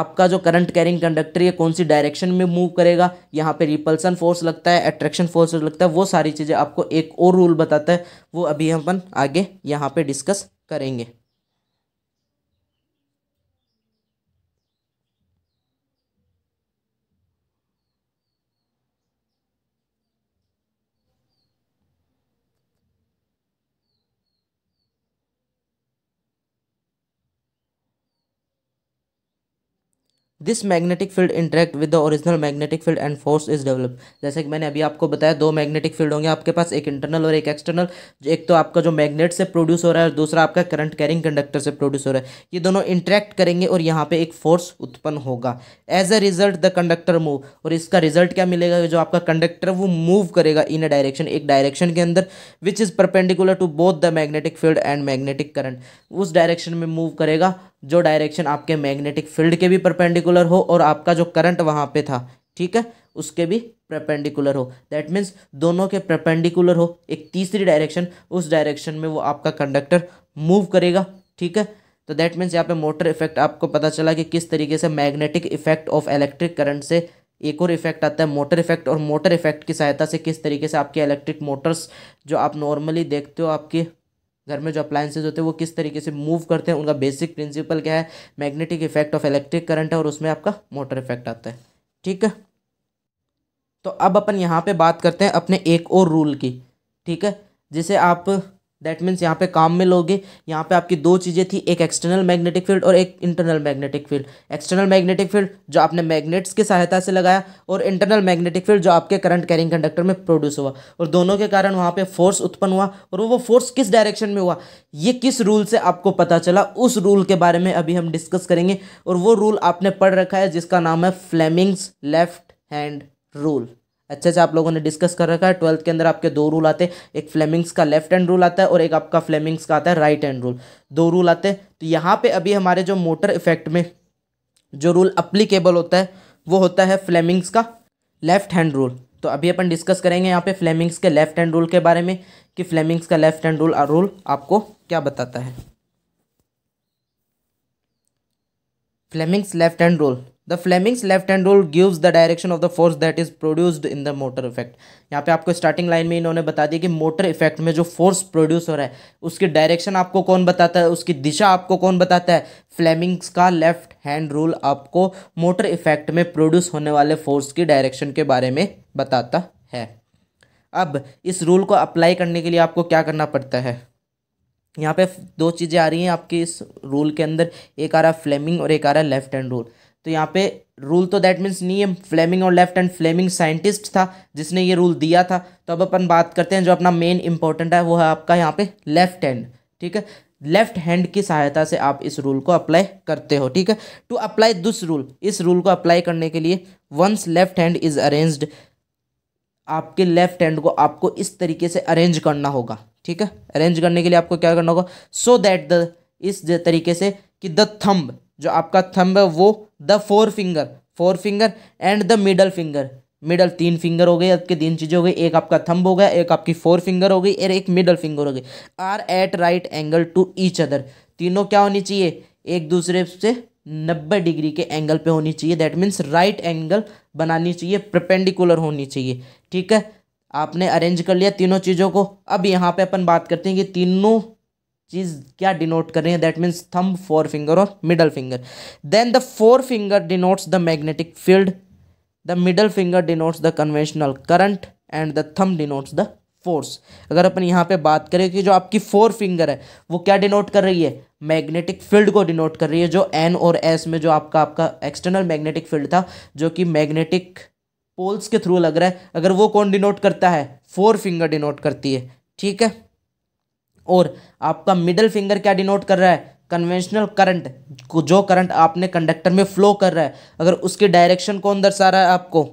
आपका जो करंट कैरिंग कंडक्टर ये कौन सी डायरेक्शन में मूव करेगा यहाँ पे रिपल्सन फोर्स लगता है अट्रैक्शन फोर्स लगता है वो सारी चीज़ें आपको एक और रूल बताता है वो अभी हम अपन आगे यहाँ पे डिस्कस करेंगे this magnetic field interact with the original magnetic field and force is develop जैसे कि मैंने अभी आपको बताया दो मैग्नेटिक फील्ड होंगे आपके पास एक इंटरनल और एक एक्सटर्नल एक तो आपका जो मैग्नेट से प्रोड्यूस हो रहा है और दूसरा आपका करंट कैरिंग कंडक्टर से प्रोड्यूस हो रहा है ये दोनों इंटरेक्ट करेंगे और यहाँ पे एक फोर्स उत्पन्न होगा as a result the conductor move और इसका रिजल्ट क्या मिलेगा जो आपका कंडक्टर वो मूव करेगा इन अ डायरेक्शन एक डायरेक्शन के अंदर which is perpendicular to both the magnetic field and magnetic current उस डायरेक्शन में मूव करेगा जो डायरेक्शन आपके मैग्नेटिक फील्ड के भी परपेंडिकुलर हो और आपका जो करंट वहाँ पे था ठीक है उसके भी परपेंडिकुलर हो दैट मीन्स दोनों के परपेंडिकुलर हो एक तीसरी डायरेक्शन उस डायरेक्शन में वो आपका कंडक्टर मूव करेगा ठीक है तो दैट मीन्स यहाँ पे मोटर इफेक्ट आपको पता चला कि किस तरीके से magnetic effect of electric current से एक और इफेक्ट आता है मोटर इफेक्ट और मोटर इफेक्ट की सहायता से किस तरीके से आपके इलेक्ट्रिक मोटर्स जो आप नॉर्मली देखते हो आपकी घर में जो अप्लायंसेज होते हैं वो किस तरीके से मूव करते हैं उनका बेसिक प्रिंसिपल क्या है magnetic effect of electric current है और उसमें आपका मोटर इफेक्ट आता है ठीक है तो अब अपन यहाँ पे बात करते हैं अपने एक और रूल की ठीक है जिसे आप दैट मीन्स यहाँ पे काम में लोगे यहाँ पे आपकी दो चीज़ें थी एक एक्सटर्नल मैग्नेटिक फील्ड और एक internal magnetic field external magnetic field जो आपने मैग्नेट्स की सहायता से लगाया और इंटरनल मैग्नेटिक फील्ड जो आपके करंट कैरिंग कंडक्टर में प्रोड्यूस हुआ और दोनों के कारण वहाँ पे फोर्स उत्पन्न हुआ और वो फोर्स किस डायरेक्शन में हुआ ये किस रूल से आपको पता चला उस रूल के बारे में अभी हम डिस्कस करेंगे और वो रूल आपने पढ़ रखा है जिसका नाम है फ्लेमिंग्स लेफ्ट हैंड रूल अच्छे से आप लोगों ने डिस्कस कर रखा है ट्वेल्थ के अंदर आपके दो रूल आते हैं एक फ्लेमिंग्स का लेफ्ट हैंड रूल आता है और एक आपका फ्लेमिंग्स का आता है राइट हैंड रूल दो रूल आते हैं तो यहाँ पे अभी हमारे जो मोटर इफेक्ट में जो रूल अप्लीकेबल होता है वो होता है फ्लेमिंग्स का लेफ्ट हैंड रूल तो अभी अपन डिस्कस करेंगे यहाँ पे फ्लेमिंग्स के लेफ्ट हैंड रूल के बारे में कि फ्लेमिंग्स का लेफ्ट हैंड रूल रूल आपको क्या बताता है Fleming's left hand rule the Fleming's left hand rule gives the direction of the force that is produced in the motor effect यहाँ पे आपको स्टार्टिंग लाइन में इन्होंने बता दिया कि मोटर इफेक्ट में जो फोर्स प्रोड्यूस हो रहा है उसकी डायरेक्शन आपको कौन बताता है उसकी दिशा आपको कौन बताता है फ्लेमिंग्स का लेफ्ट हैंड रूल आपको मोटर इफेक्ट में प्रोड्यूस होने वाले फोर्स की डायरेक्शन के बारे में बताता है अब इस रूल को अप्लाई करने के लिए आपको क्या करना पड़ता है यहाँ पे दो चीज़ें आ रही हैं आपके इस रूल के अंदर एक आ रहा फ्लेमिंग और एक आ रहा लेफ्ट हैंड रूल तो यहाँ पे रूल तो दैट मीन्स है फ्लेमिंग और लेफ्ट एंड फ्लेमिंग साइंटिस्ट था जिसने ये रूल दिया था तो अब अपन बात करते हैं जो अपना मेन इंपॉर्टेंट है वो है आपका यहाँ पे लेफ्ट हैंड ठीक है लेफ्ट हैंड की सहायता से आप इस रूल को अप्लाई करते हो ठीक है टू अप्लाई दिस रूल इस रूल को अप्लाई करने के लिए once left hand is arranged आपके लेफ्ट हैंड को आपको इस तरीके से अरेंज करना होगा ठीक है अरेंज करने के लिए आपको क्या करना होगा सो दैट द इस तरीके से कि द थंब जो आपका थंब है वो the four finger fore finger and the middle finger middle तीन फिंगर हो गए आपके तीन चीज़ें हो गई एक आपका थंब हो गया एक आपकी फोर फिंगर हो गई और एक मिडल फिंगर हो गई are at right angle to each other तीनों क्या होनी चाहिए एक दूसरे से नब्बे डिग्री के एंगल पे होनी चाहिए दैट मीन्स राइट एंगल बनानी चाहिए प्रपेंडिकुलर होनी चाहिए ठीक है आपने अरेंज कर लिया तीनों चीज़ों को अब यहाँ पे अपन बात करते हैं कि तीनों चीज़ क्या डिनोट कर रही है that means thumb forefinger और middle finger then the four forefinger denotes the magnetic field the middle finger denotes the conventional current and the thumb denotes the force अगर अपन यहाँ पे बात करें कि जो आपकी फोर फिंगर है वो क्या डिनोट कर रही है मैग्नेटिक फील्ड को डिनोट कर रही है जो एन और एस में जो आपका आपका एक्सटर्नल मैग्नेटिक फील्ड था जो कि मैग्नेटिक पोल्स के थ्रू लग रहा है अगर वो कौन डिनोट करता है फोर फिंगर डिनोट करती है ठीक है और आपका मिडल फिंगर क्या डिनोट कर रहा है कन्वेंशनल करंट जो करंट आपने कंडक्टर में फ्लो कर रहा है अगर उसकी डायरेक्शन कौन दर्शा रहा है आपको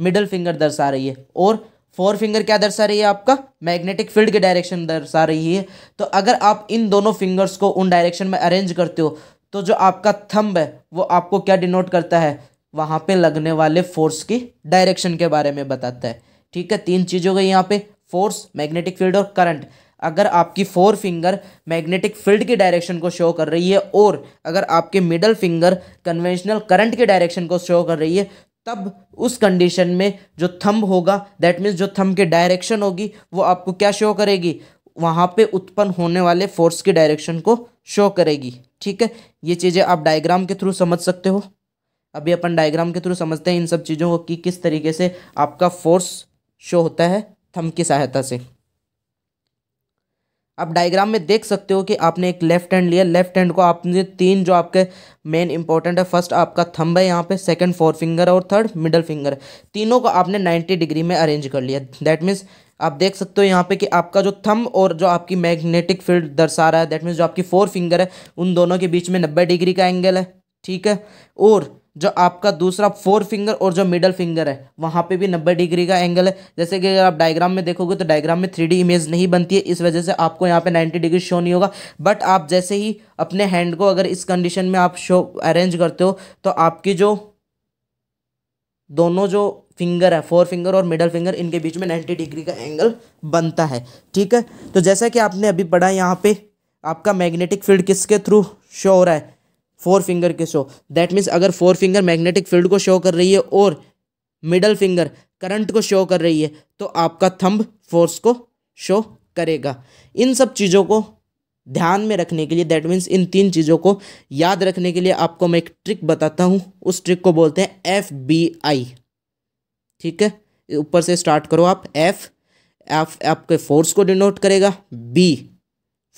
मिडल फिंगर दर्शा रही है और फोर फिंगर क्या दर्शा रही है आपका मैग्नेटिक फील्ड की डायरेक्शन दर्शा रही है तो अगर आप इन दोनों फिंगर्स को उन डायरेक्शन में अरेंज करते हो तो जो आपका थंब है वो आपको क्या डिनोट करता है वहाँ पे लगने वाले फोर्स की डायरेक्शन के बारे में बताता है ठीक है तीन चीज़ हो गई यहाँ पे फोर्स मैग्नेटिक फील्ड और करंट अगर आपकी फोर फिंगर मैग्नेटिक फील्ड की डायरेक्शन को शो कर रही है और अगर आपके मिडल फिंगर कन्वेंशनल करंट के डायरेक्शन को शो कर रही है तब उस कंडीशन में जो थंब होगा दैट मीन्स जो थंब के डायरेक्शन होगी वो आपको क्या शो करेगी वहाँ पे उत्पन्न होने वाले फोर्स की डायरेक्शन को शो करेगी ठीक है ये चीज़ें आप डायग्राम के थ्रू समझ सकते हो अभी अपन डायग्राम के थ्रू समझते हैं इन सब चीज़ों को कि किस तरीके से आपका फोर्स शो होता है थम की सहायता से आप डायग्राम में देख सकते हो कि आपने एक लेफ्ट हैंड लिया लेफ्ट हैंड को आपने तीन जो आपके मेन इंपॉर्टेंट है फर्स्ट आपका थंब है यहाँ पे सेकंड फोर फिंगर और थर्ड मिडल फिंगर तीनों को आपने 90 डिग्री में अरेंज कर लिया दैट मीन्स आप देख सकते हो यहाँ पे कि आपका जो थंब और जो आपकी मैग्नेटिक फील्ड दर्शा रहा है दैट मीन्स जो आपकी फोर फिंगर है उन दोनों के बीच में नब्बे डिग्री का एंगल है ठीक है और जो आपका दूसरा फोर फिंगर और जो मिडल फिंगर है वहाँ पे भी नब्बे डिग्री का एंगल है जैसे कि अगर आप डायग्राम में देखोगे तो डायग्राम में थ्री इमेज नहीं बनती है इस वजह से आपको यहाँ पे नाइन्टी डिग्री शो नहीं होगा बट आप जैसे ही अपने हैंड को अगर इस कंडीशन में आप शो अरेंज करते हो तो आपकी जो दोनों जो फिंगर है फोर फिंगर और मिडल फिंगर इनके बीच में नाइन्टी डिग्री का एंगल बनता है ठीक है तो जैसा कि आपने अभी पढ़ा यहाँ पे आपका मैग्नेटिक फील्ड किसके थ्रू शो हो रहा है फोर फिंगर के शो दैट मीन्स अगर फोर फिंगर मैग्नेटिक फील्ड को शो कर रही है और मिडल फिंगर करंट को शो कर रही है तो आपका थंब फोर्स को शो करेगा इन सब चीज़ों को ध्यान में रखने के लिए दैट मीन्स इन तीन चीज़ों को याद रखने के लिए आपको मैं एक ट्रिक बताता हूँ उस ट्रिक को बोलते हैं एफ बी आई ठीक है ऊपर से स्टार्ट करो आप एफ एफ आपके फोर्स को डिनोट करेगा बी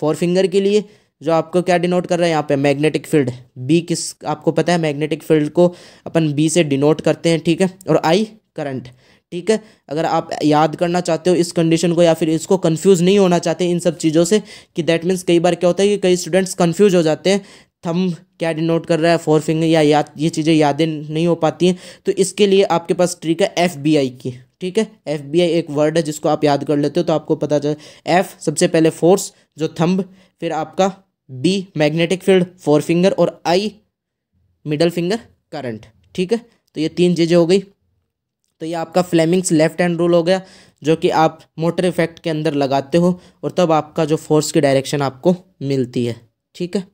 फोर फिंगर के लिए जो आपको क्या डिनोट कर रहा है यहाँ पे मैग्नेटिक फील्ड बी किस आपको पता है मैग्नेटिक फील्ड को अपन बी से डिनोट करते हैं ठीक है और आई करंट ठीक है अगर आप याद करना चाहते हो इस कंडीशन को या फिर इसको कंफ्यूज नहीं होना चाहते इन सब चीज़ों से कि दैट मीन्स कई बार क्या होता है कि कई स्टूडेंट्स कन्फ्यूज़ हो जाते हैं थम क्या डिनोट कर रहा है फोर फिंगर या याद ये चीज़ें यादें नहीं हो पाती हैं तो इसके लिए आपके पास ट्रिक है एफ बी आई की ठीक है एफ बी आई एक वर्ड है जिसको आप याद कर लेते हो तो आपको पता चल एफ सबसे पहले फोर्स जो थम्ब फिर आपका B magnetic field forefinger और आई मिडल फिंगर करंट ठीक है तो ये तीन चीज़ें हो गई तो ये आपका फ्लेमिंग्स लेफ्ट हैंड रूल हो गया जो कि आप मोटर इफेक्ट के अंदर लगाते हो और तब आपका जो फोर्स की डायरेक्शन आपको मिलती है ठीक है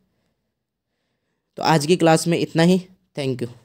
तो आज की क्लास में इतना ही थैंक यू